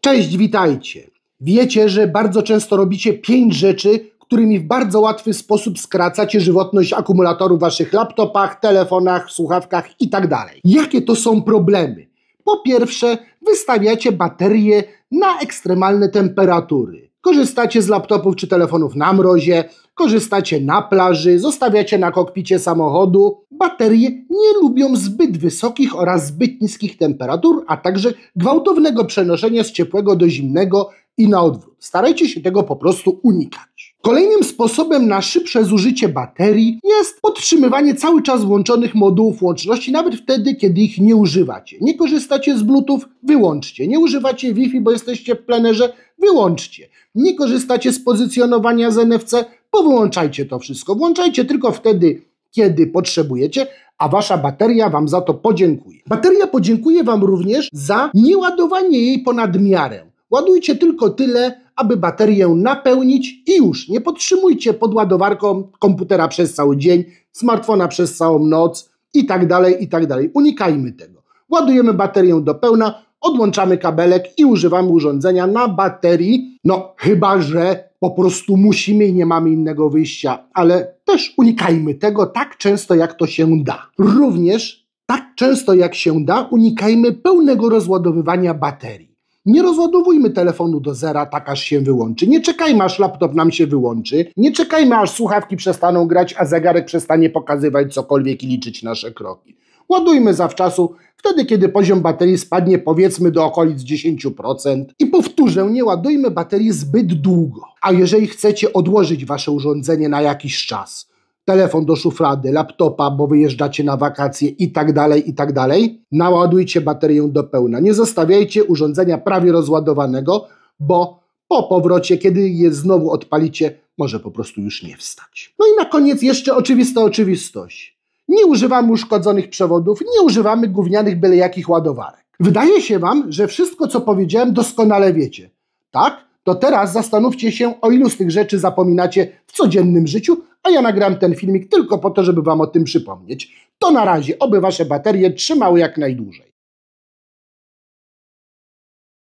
Cześć, witajcie. Wiecie, że bardzo często robicie pięć rzeczy, którymi w bardzo łatwy sposób skracacie żywotność akumulatorów w waszych laptopach, telefonach, słuchawkach itd. Tak Jakie to są problemy? Po pierwsze, wystawiacie baterie na ekstremalne temperatury. Korzystacie z laptopów czy telefonów na mrozie, korzystacie na plaży, zostawiacie na kokpicie samochodu. Baterie nie lubią zbyt wysokich oraz zbyt niskich temperatur, a także gwałtownego przenoszenia z ciepłego do zimnego i na odwrót. Starajcie się tego po prostu unikać. Kolejnym sposobem na szybsze zużycie baterii jest podtrzymywanie cały czas włączonych modułów łączności, nawet wtedy, kiedy ich nie używacie. Nie korzystacie z Bluetooth, wyłączcie. Nie używacie Wi-Fi, bo jesteście w plenerze, wyłączcie. Nie korzystacie z pozycjonowania z NFC, powyłączajcie to wszystko. Włączajcie tylko wtedy, kiedy potrzebujecie, a wasza bateria wam za to podziękuje. Bateria podziękuje wam również za nieładowanie jej ponad miarę. Ładujcie tylko tyle, aby baterię napełnić i już. Nie podtrzymujcie pod ładowarką komputera przez cały dzień, smartfona przez całą noc i tak dalej, i tak dalej. Unikajmy tego. Ładujemy baterię do pełna, odłączamy kabelek i używamy urządzenia na baterii, no chyba, że po prostu musimy i nie mamy innego wyjścia, ale też unikajmy tego tak często, jak to się da. Również tak często, jak się da, unikajmy pełnego rozładowywania baterii. Nie rozładowujmy telefonu do zera tak, aż się wyłączy. Nie czekajmy, aż laptop nam się wyłączy. Nie czekajmy, aż słuchawki przestaną grać, a zegarek przestanie pokazywać cokolwiek i liczyć nasze kroki. Ładujmy zawczasu, wtedy kiedy poziom baterii spadnie powiedzmy do okolic 10%. I powtórzę, nie ładujmy baterii zbyt długo. A jeżeli chcecie odłożyć wasze urządzenie na jakiś czas, telefon do szuflady, laptopa, bo wyjeżdżacie na wakacje i tak dalej, i tak dalej. Naładujcie baterię do pełna. Nie zostawiajcie urządzenia prawie rozładowanego, bo po powrocie, kiedy je znowu odpalicie, może po prostu już nie wstać. No i na koniec jeszcze oczywista oczywistość. Nie używamy uszkodzonych przewodów, nie używamy gównianych byle jakich ładowarek. Wydaje się Wam, że wszystko co powiedziałem doskonale wiecie. Tak? To teraz zastanówcie się, o ilu z tych rzeczy zapominacie w codziennym życiu, a ja nagram ten filmik tylko po to, żeby Wam o tym przypomnieć. To na razie, oby Wasze baterie trzymały jak najdłużej.